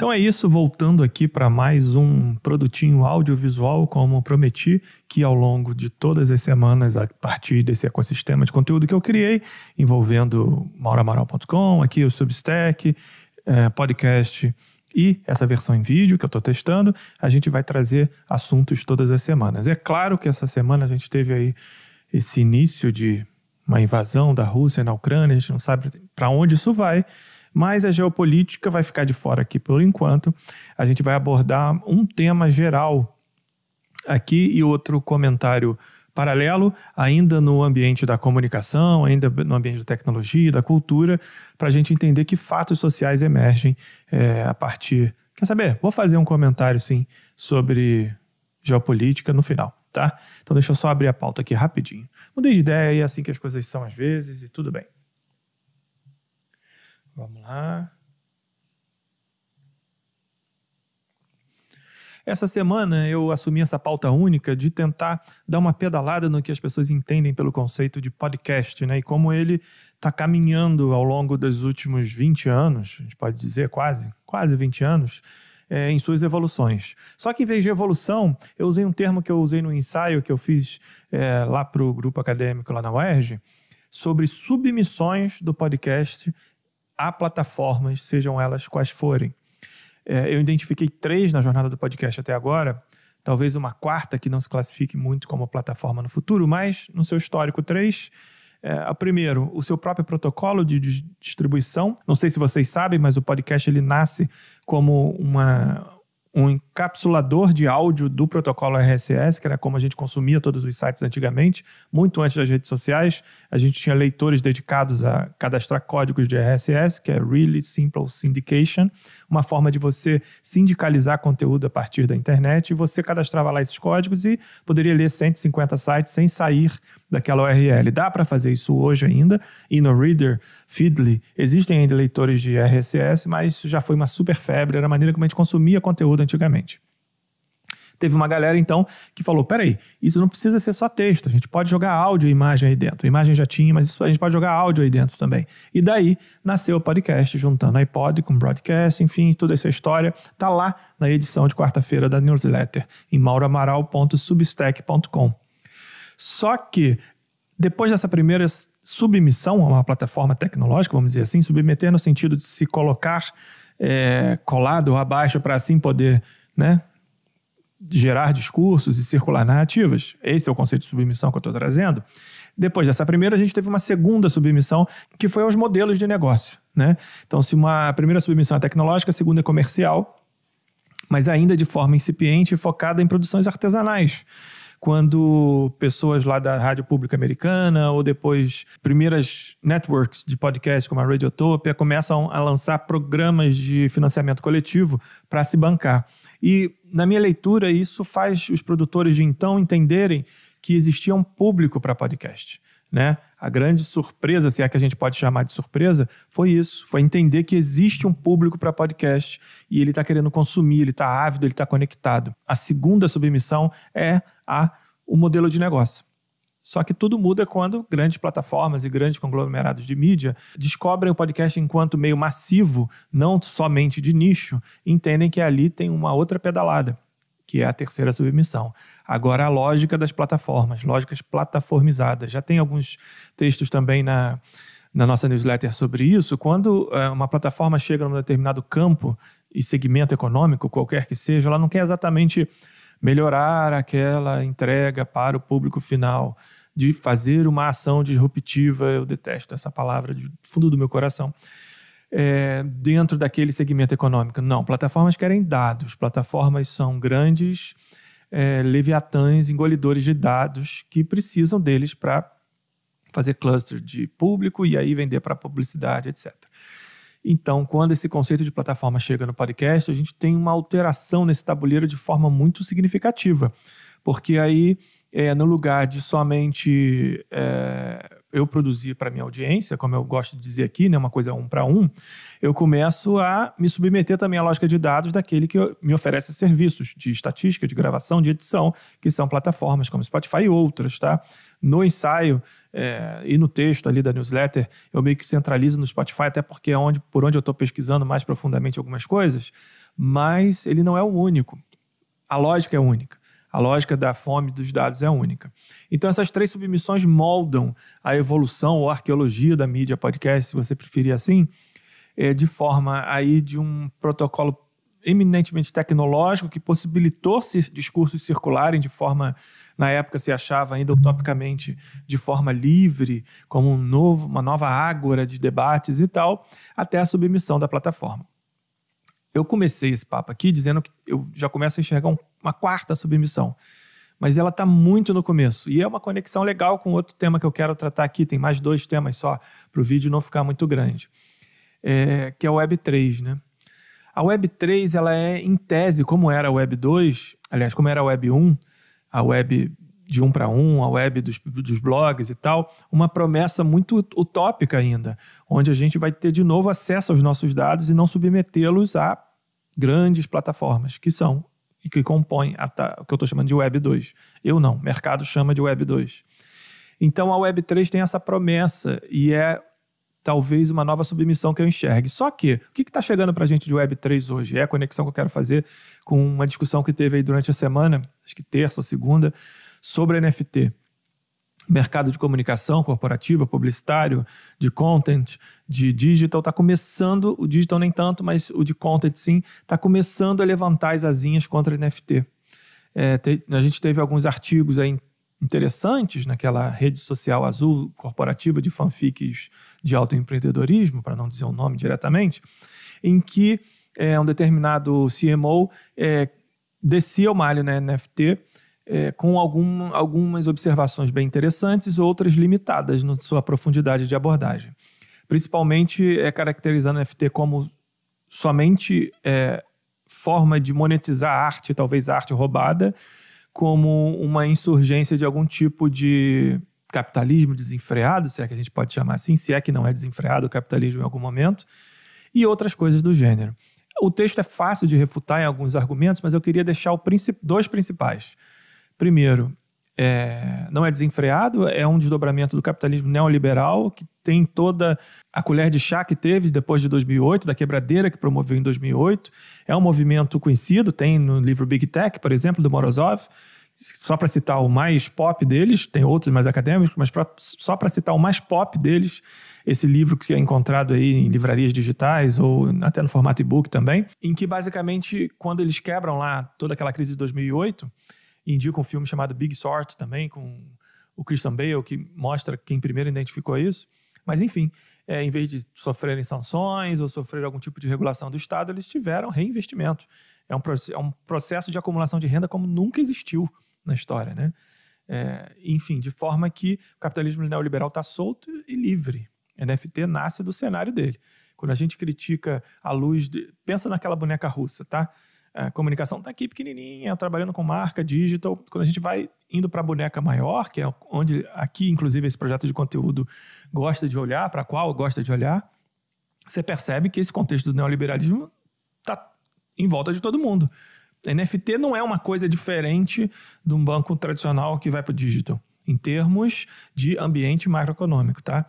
Então é isso, voltando aqui para mais um produtinho audiovisual, como prometi, que ao longo de todas as semanas, a partir desse ecossistema de conteúdo que eu criei, envolvendo mauramaral.com, aqui o Substack, é, podcast e essa versão em vídeo que eu estou testando, a gente vai trazer assuntos todas as semanas. É claro que essa semana a gente teve aí esse início de uma invasão da Rússia na Ucrânia, a gente não sabe para onde isso vai, mas a geopolítica vai ficar de fora aqui por enquanto. A gente vai abordar um tema geral aqui e outro comentário paralelo, ainda no ambiente da comunicação, ainda no ambiente da tecnologia, da cultura, para a gente entender que fatos sociais emergem é, a partir. Quer saber? Vou fazer um comentário sim sobre geopolítica no final, tá? Então deixa eu só abrir a pauta aqui rapidinho. Mudei de ideia, é assim que as coisas são às vezes e tudo bem. Vamos lá. Essa semana eu assumi essa pauta única de tentar dar uma pedalada no que as pessoas entendem pelo conceito de podcast, né? E como ele está caminhando ao longo dos últimos 20 anos, a gente pode dizer quase, quase 20 anos, é, em suas evoluções. Só que em vez de evolução, eu usei um termo que eu usei no ensaio que eu fiz é, lá para o grupo acadêmico lá na UERJ, sobre submissões do podcast a plataformas, sejam elas quais forem. É, eu identifiquei três na jornada do podcast até agora, talvez uma quarta que não se classifique muito como plataforma no futuro, mas no seu histórico, três. É, primeiro, o seu próprio protocolo de distribuição. Não sei se vocês sabem, mas o podcast ele nasce como uma, um encapsulador de áudio do protocolo RSS, que era como a gente consumia todos os sites antigamente, muito antes das redes sociais. A gente tinha leitores dedicados a cadastrar códigos de RSS, que é Really Simple Syndication, uma forma de você sindicalizar conteúdo a partir da internet. E você cadastrava lá esses códigos e poderia ler 150 sites sem sair daquela URL. Dá para fazer isso hoje ainda, e no Reader, Feedly, existem ainda leitores de RSS, mas isso já foi uma super febre, era a maneira como a gente consumia conteúdo antigamente. Teve uma galera, então, que falou: peraí, isso não precisa ser só texto, a gente pode jogar áudio e imagem aí dentro. A imagem já tinha, mas isso, a gente pode jogar áudio aí dentro também. E daí nasceu o podcast, juntando iPod com broadcast, enfim, toda essa história. Tá lá na edição de quarta-feira da newsletter, em mauramaral.substack.com. Só que depois dessa primeira submissão a uma plataforma tecnológica, vamos dizer assim, submeter no sentido de se colocar é, colado abaixo para assim poder né, gerar discursos e circular narrativas. Esse é o conceito de submissão que eu estou trazendo. Depois dessa primeira, a gente teve uma segunda submissão, que foi aos modelos de negócio. Né? Então, se uma primeira submissão é tecnológica, a segunda é comercial, mas ainda de forma incipiente e focada em produções artesanais quando pessoas lá da rádio pública americana ou depois primeiras networks de podcast como a Radiotopia começam a lançar programas de financiamento coletivo para se bancar. E na minha leitura isso faz os produtores de então entenderem que existia um público para podcast né? A grande surpresa, se é que a gente pode chamar de surpresa, foi isso. Foi entender que existe um público para podcast e ele está querendo consumir, ele está ávido, ele está conectado. A segunda submissão é a o modelo de negócio. Só que tudo muda quando grandes plataformas e grandes conglomerados de mídia descobrem o podcast enquanto meio massivo, não somente de nicho, entendem que ali tem uma outra pedalada que é a terceira submissão. Agora, a lógica das plataformas, lógicas plataformizadas. Já tem alguns textos também na, na nossa newsletter sobre isso. Quando é, uma plataforma chega num determinado campo e segmento econômico, qualquer que seja, ela não quer exatamente melhorar aquela entrega para o público final, de fazer uma ação disruptiva. Eu detesto essa palavra do fundo do meu coração é, dentro daquele segmento econômico. Não, plataformas querem dados, plataformas são grandes é, leviatãs, engolidores de dados que precisam deles para fazer cluster de público e aí vender para publicidade, etc. Então, quando esse conceito de plataforma chega no podcast, a gente tem uma alteração nesse tabuleiro de forma muito significativa, porque aí, é, no lugar de somente é, eu produzir para minha audiência, como eu gosto de dizer aqui, né, uma coisa um para um, eu começo a me submeter também à lógica de dados daquele que me oferece serviços de estatística, de gravação, de edição, que são plataformas como Spotify e outras, tá? No ensaio é, e no texto ali da newsletter, eu meio que centralizo no Spotify, até porque é onde, por onde eu estou pesquisando mais profundamente algumas coisas, mas ele não é o único. A lógica é única. A lógica da fome dos dados é única. Então, essas três submissões moldam a evolução ou arqueologia da mídia podcast, se você preferir assim, é, de forma aí de um protocolo eminentemente tecnológico que possibilitou discursos circularem de forma, na época se achava ainda utopicamente, de forma livre, como um novo, uma nova ágora de debates e tal, até a submissão da plataforma. Eu comecei esse papo aqui dizendo que eu já começo a enxergar um uma quarta submissão. Mas ela está muito no começo. E é uma conexão legal com outro tema que eu quero tratar aqui. Tem mais dois temas só, para o vídeo não ficar muito grande. É, que é a Web3, né? A Web3, ela é, em tese, como era a Web2, aliás, como era a Web1, a Web de um para um, a web dos, dos, blogs e tal, uma promessa muito utópica ainda, onde a gente vai ter de novo acesso aos nossos dados e não submetê-los a grandes plataformas, que são e que compõe o que eu estou chamando de Web 2. Eu não, mercado chama de Web 2. Então a Web 3 tem essa promessa e é talvez uma nova submissão que eu enxergue. Só que, o que está chegando para a gente de Web3 hoje? É a conexão que eu quero fazer com uma discussão que teve aí durante a semana, acho que terça ou segunda, sobre NFT mercado de comunicação corporativa, publicitário, de content, de digital, está começando, o digital nem tanto, mas o de content sim, está começando a levantar as asinhas contra NFT. É, te, a gente teve alguns artigos aí interessantes naquela rede social azul corporativa de fanfics de autoempreendedorismo, para não dizer o nome diretamente, em que é, um determinado CMO é, descia o malho na NFT é, com algum, algumas observações bem interessantes, outras limitadas na sua profundidade de abordagem. Principalmente é, caracterizando o NFT como somente é, forma de monetizar arte, talvez arte roubada, como uma insurgência de algum tipo de capitalismo desenfreado, se é que a gente pode chamar assim, se é que não é desenfreado o capitalismo em algum momento, e outras coisas do gênero. O texto é fácil de refutar em alguns argumentos, mas eu queria deixar princip... dois principais. Primeiro, é, não é desenfreado, é um desdobramento do capitalismo neoliberal que tem toda a colher de chá que teve depois de 2008, da quebradeira que promoveu em 2008. É um movimento conhecido, tem no livro Big Tech, por exemplo, do Morozov, só para citar o mais pop deles, tem outros mais acadêmicos, mas pra, só para citar o mais pop deles, esse livro que é encontrado aí em livrarias digitais ou até no formato e-book também, em que basicamente quando eles quebram lá toda aquela crise de 2008 indica um filme chamado Big Short também, com o Christian Bale, que mostra quem primeiro identificou isso. Mas, enfim, é, em vez de sofrerem sanções ou sofrer algum tipo de regulação do Estado, eles tiveram reinvestimento. É um, é um processo de acumulação de renda como nunca existiu na história, né? É, enfim, de forma que o capitalismo neoliberal está solto e livre. NFT nasce do cenário dele. Quando a gente critica a luz, de, pensa naquela boneca russa, tá? a comunicação está aqui pequenininha, trabalhando com marca, digital. Quando a gente vai indo para a boneca maior, que é onde aqui, inclusive, esse projeto de conteúdo gosta de olhar, para qual gosta de olhar, você percebe que esse contexto do neoliberalismo está em volta de todo mundo. NFT não é uma coisa diferente de um banco tradicional que vai para o digital, em termos de ambiente macroeconômico, tá?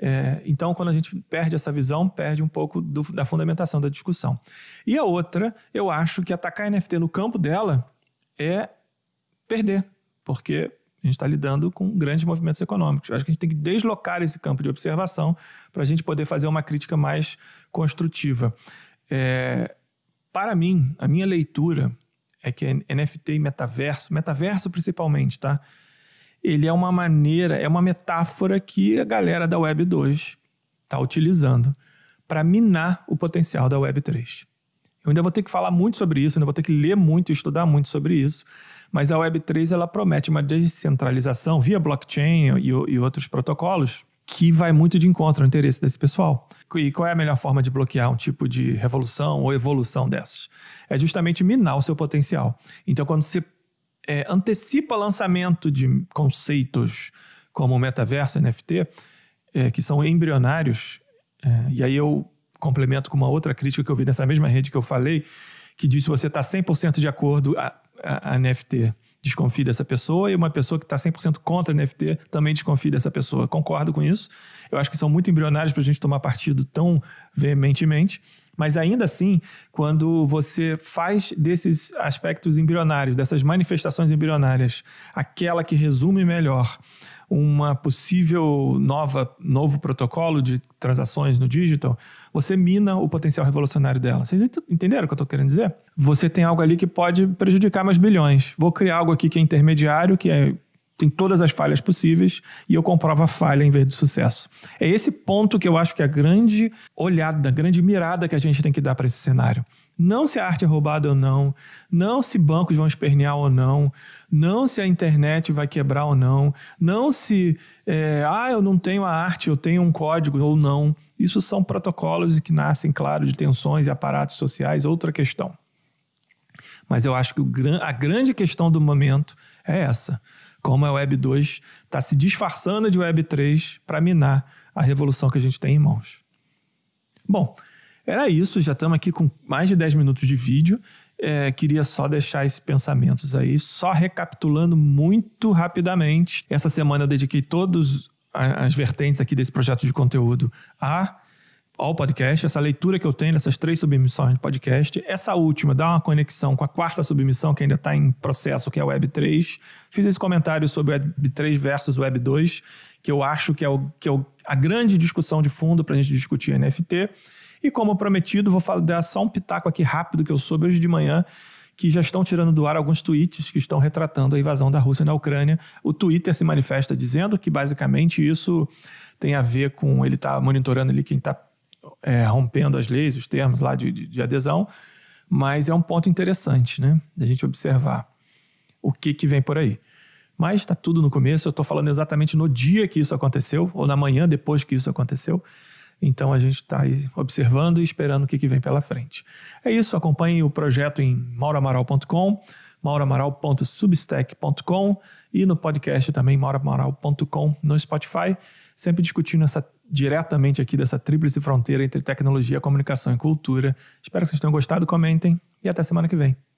É, então, quando a gente perde essa visão, perde um pouco do, da fundamentação da discussão. E a outra, eu acho que atacar a NFT no campo dela é perder, porque a gente está lidando com grandes movimentos econômicos. Eu acho que a gente tem que deslocar esse campo de observação para a gente poder fazer uma crítica mais construtiva. É, para mim, a minha leitura é que NFT e metaverso, metaverso principalmente, tá? ele é uma maneira, é uma metáfora que a galera da Web 2 está utilizando para minar o potencial da Web 3. Eu ainda vou ter que falar muito sobre isso, ainda vou ter que ler muito, estudar muito sobre isso, mas a Web 3 ela promete uma descentralização via blockchain e, e outros protocolos que vai muito de encontro ao interesse desse pessoal. E qual é a melhor forma de bloquear um tipo de revolução ou evolução dessas? É justamente minar o seu potencial. Então, quando você é, antecipa lançamento de conceitos como metaverso, NFT, é, que são embrionários. É, e aí eu complemento com uma outra crítica que eu vi nessa mesma rede que eu falei, que diz você está 100% de acordo a, a, a NFT desconfie dessa pessoa e uma pessoa que está 100% contra NFT também desconfie dessa pessoa. Concordo com isso. Eu acho que são muito embrionários para a gente tomar partido tão veementemente. Mas ainda assim, quando você faz desses aspectos embrionários, dessas manifestações embrionárias, aquela que resume melhor uma possível nova, novo protocolo de transações no digital, você mina o potencial revolucionário dela. Vocês entenderam o que eu estou querendo dizer? Você tem algo ali que pode prejudicar meus bilhões. Vou criar algo aqui que é intermediário, que é tem todas as falhas possíveis e eu comprovo a falha em vez de sucesso. É esse ponto que eu acho que é a grande olhada, a grande mirada que a gente tem que dar para esse cenário. Não se a arte é roubada ou não, não se bancos vão espernear ou não, não se a internet vai quebrar ou não, não se, é, ah, eu não tenho a arte, eu tenho um código ou não. Isso são protocolos que nascem, claro, de tensões e aparatos sociais, outra questão. Mas eu acho que a grande questão do momento é essa como a Web 2 está se disfarçando de Web 3 para minar a revolução que a gente tem em mãos. Bom, era isso, já estamos aqui com mais de 10 minutos de vídeo. É, queria só deixar esses pensamentos aí, só recapitulando muito rapidamente. Essa semana eu dediquei todas as vertentes aqui desse projeto de conteúdo a ao podcast, essa leitura que eu tenho dessas três submissões de podcast, essa última dá uma conexão com a quarta submissão que ainda está em processo, que é o Web 3. Fiz esse comentário sobre o Web 3 versus Web 2, que eu acho que é, o, que é o, a grande discussão de fundo para a gente discutir NFT. E como prometido, vou falar, dar só um pitaco aqui rápido que eu soube hoje de manhã, que já estão tirando do ar alguns tweets que estão retratando a invasão da Rússia na Ucrânia. O Twitter se manifesta dizendo que basicamente isso tem a ver com ele estar tá monitorando ali quem está é, rompendo as leis, os termos lá de, de, de, adesão, mas é um ponto interessante, né? a gente observar o que, que vem por aí. Mas está tudo no começo, eu estou falando exatamente no dia que isso aconteceu, ou na manhã depois que isso aconteceu. Então a gente está aí observando e esperando o que, que vem pela frente. É isso, acompanhe o projeto em mauramaral.com, mauramaral.substack.com e no podcast também mauramaral.com no Spotify sempre discutindo essa, diretamente aqui dessa tríplice fronteira entre tecnologia, comunicação e cultura. Espero que vocês tenham gostado, comentem e até semana que vem.